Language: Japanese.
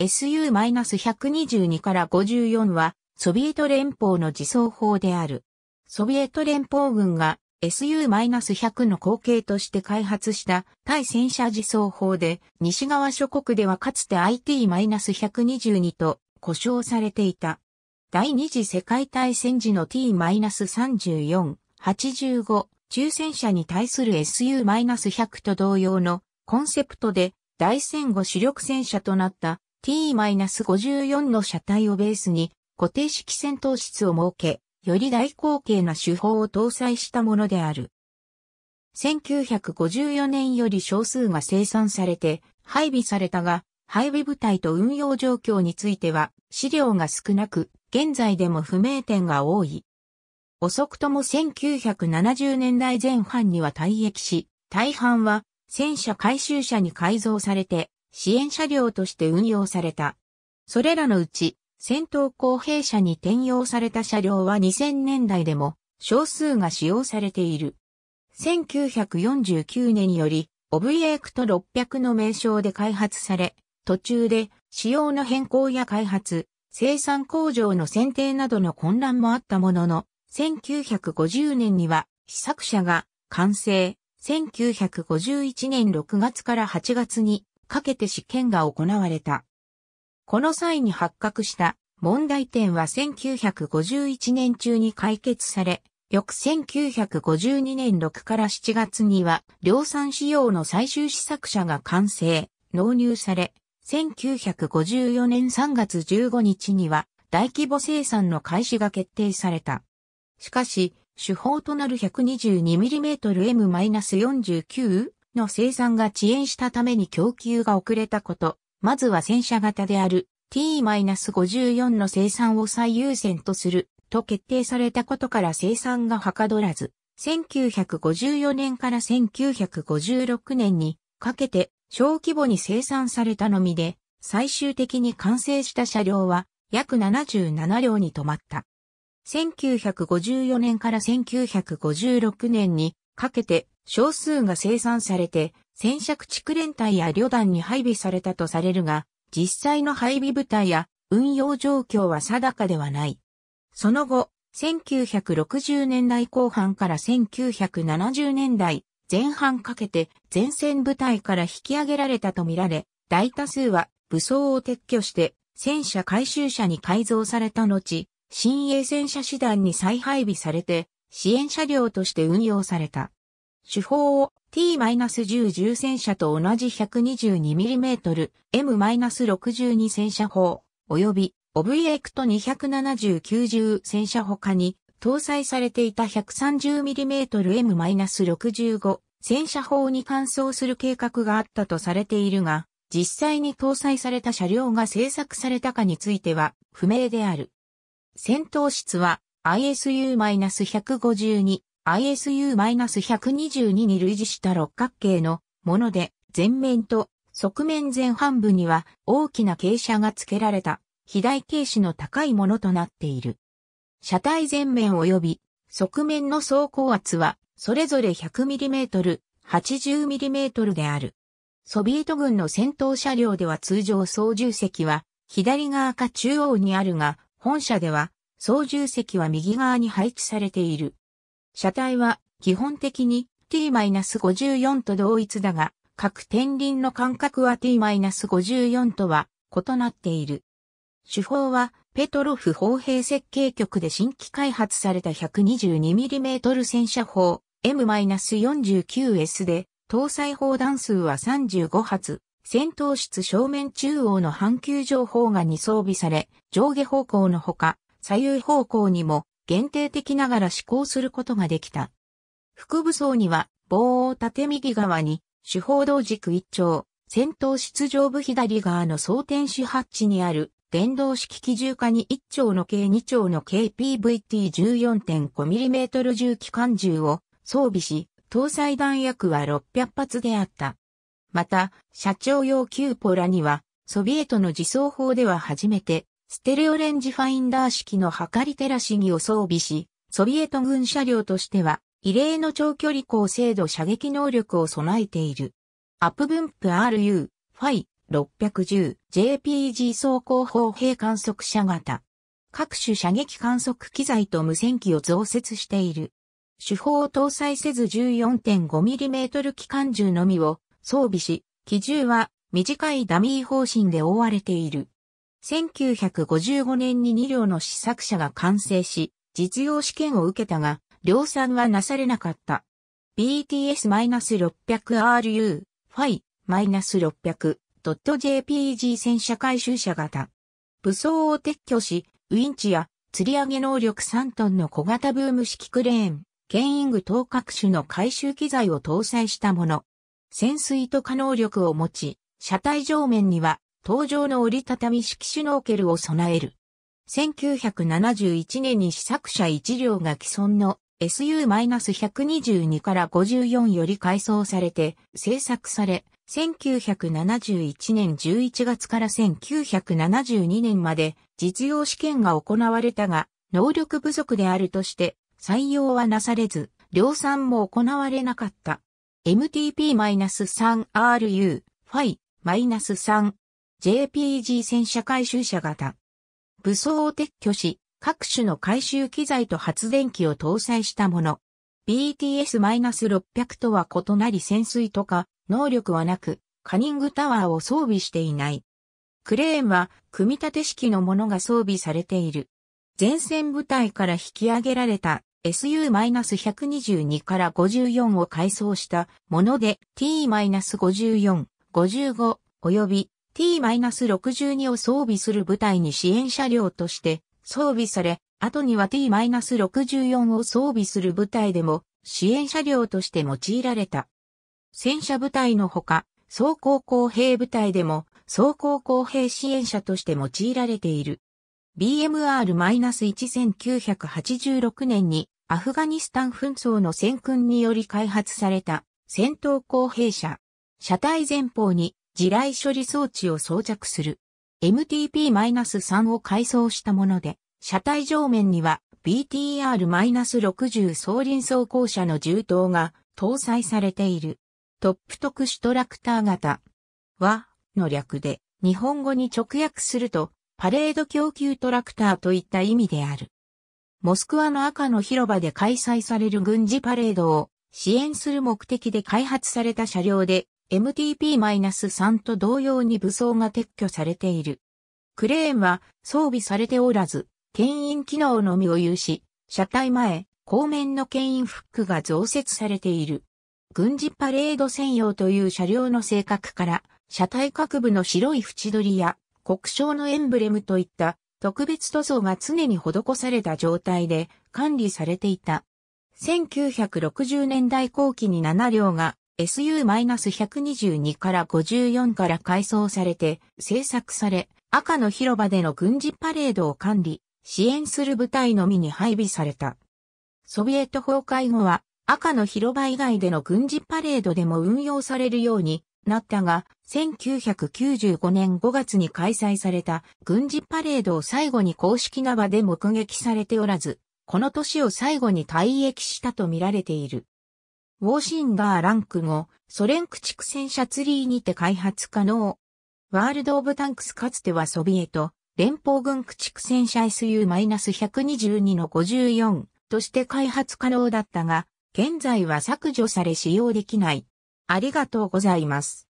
SU-122 から54は、ソビエト連邦の自走砲である。ソビエト連邦軍が SU-100 の後継として開発した対戦車自走砲で、西側諸国ではかつて IT-122 と呼称されていた。第二次世界大戦時の T-34、85、中戦車に対する SU-100 と同様のコンセプトで、第戦後主力戦車となった T-54 の車体をベースに固定式戦闘室を設け、より大口径な手法を搭載したものである。1954年より少数が生産されて配備されたが、配備部隊と運用状況については資料が少なく、現在でも不明点が多い。遅くとも1970年代前半には退役し、大半は戦車回収車に改造されて支援車両として運用された。それらのうち、戦闘公兵車に転用された車両は2000年代でも少数が使用されている。1949年より、オブイエクト600の名称で開発され、途中で仕様の変更や開発、生産工場の選定などの混乱もあったものの、1950年には試作車が完成、1951年6月から8月にかけて試験が行われた。この際に発覚した問題点は1951年中に解決され、翌1952年6から7月には量産仕様の最終試作車が完成、納入され、1954年3月15日には大規模生産の開始が決定された。しかし、手法となる 122mm M-49 の生産が遅延したために供給が遅れたこと、まずは戦車型である T-54 の生産を最優先とすると決定されたことから生産がはかどらず、1954年から1956年にかけて小規模に生産されたのみで、最終的に完成した車両は約77両に止まった。1954年から1956年にかけて少数が生産されて、戦車駆逐連隊や旅団に配備されたとされるが、実際の配備部隊や運用状況は定かではない。その後、1960年代後半から1970年代前半かけて前線部隊から引き上げられたとみられ、大多数は武装を撤去して戦車回収車に改造された後、新鋭戦車師団に再配備されて支援車両として運用された。手法を T-10 重戦車と同じ 122mm M-62 戦車砲、及びオブエクト279 0戦車他に搭載されていた 130mm M-65 戦車砲に換装する計画があったとされているが、実際に搭載された車両が製作されたかについては不明である。戦闘室は ISU-152 ISU-122 に類似した六角形のもので、前面と側面前半部には大きな傾斜が付けられた、肥大傾斜の高いものとなっている。車体前面及び側面の走行圧は、それぞれ 100mm、80mm である。ソビエト軍の戦闘車両では通常操縦席は左側か中央にあるが、本社では操縦席は右側に配置されている。車体は基本的に t-54 と同一だが、各天輪の間隔は t-54 とは異なっている。手法はペトロフ砲兵設計局で新規開発された 122mm 戦車砲 M-49S で搭載砲弾数は35発、戦闘室正面中央の半球上砲が2装備され、上下方向のほか左右方向にも限定的ながら施行することができた。副武装には棒を縦右側に、主砲道軸一丁、戦闘出場部左側の装填紙ハッチにある電動式機重化に1丁の計2丁の KPVT14.5mm 重機関銃を装備し、搭載弾薬は600発であった。また、社長用キューポラには、ソビエトの自走砲では初めてステレオレンジファインダー式の測り照らし儀を装備し、ソビエト軍車両としては、異例の長距離高精度射撃能力を備えている。アップ分布 RU、ファイ、610、JPG 走行砲兵観測車型。各種射撃観測機材と無線機を増設している。手法を搭載せず 14.5mm 機関銃のみを装備し、機銃は短いダミー方針で覆われている。1955年に2両の試作車が完成し、実用試験を受けたが、量産はなされなかった。BTS-600RU、p i 6 0 0 j p g 戦車回収車型。武装を撤去し、ウィンチや釣り上げ能力3トンの小型ブーム式クレーン、ケイング等各種の回収機材を搭載したもの。潜水と可能力を持ち、車体上面には登場の折りたたみ式シュノーケルを備える。1971年に試作車1両が既存の SU-122 から54より改装されて製作され、1971年11月から1972年まで実用試験が行われたが、能力不足であるとして採用はなされず、量産も行われなかった。MTP-3RU、フ3 JPG 戦車回収車型。武装を撤去し、各種の回収機材と発電機を搭載したもの。BTS-600 とは異なり潜水とか、能力はなく、カニングタワーを装備していない。クレーンは、組み立て式のものが装備されている。前線部隊から引き上げられた SU-122 から54を改装したもので T-54、55及び T-62 を装備する部隊に支援車両として装備され、後には T-64 を装備する部隊でも支援車両として用いられた。戦車部隊のほか、装甲工兵部隊でも装甲工兵支援車として用いられている。BMR-1986 年にアフガニスタン紛争の戦訓により開発された戦闘工兵車。車体前方に地雷処理装置を装着する。MTP-3 を改装したもので、車体上面には BTR-60 装輪装甲車の銃刀が搭載されている。トップ特殊トラクター型はの略で日本語に直訳するとパレード供給トラクターといった意味である。モスクワの赤の広場で開催される軍事パレードを支援する目的で開発された車両で MTP-3 と同様に武装が撤去されている。クレーンは装備されておらず、牽引機能のみを有し、車体前、後面の牽引フックが増設されている。軍事パレード専用という車両の性格から、車体各部の白い縁取りや国章のエンブレムといった特別塗装が常に施された状態で管理されていた。1960年代後期に7両が SU-122 から54から改装されて制作され、赤の広場での軍事パレードを管理、支援する部隊のみに配備された。ソビエト崩壊後は赤の広場以外での軍事パレードでも運用されるようになったが、1995年5月に開催された軍事パレードを最後に公式な場で目撃されておらず、この年を最後に退役したと見られている。ウォーシンガーランク後、ソ連駆逐戦車ツリーにて開発可能。ワールド・オブ・タンクスかつてはソビエト、連邦軍駆逐戦車 SU-122 の54として開発可能だったが、現在は削除され使用できない。ありがとうございます。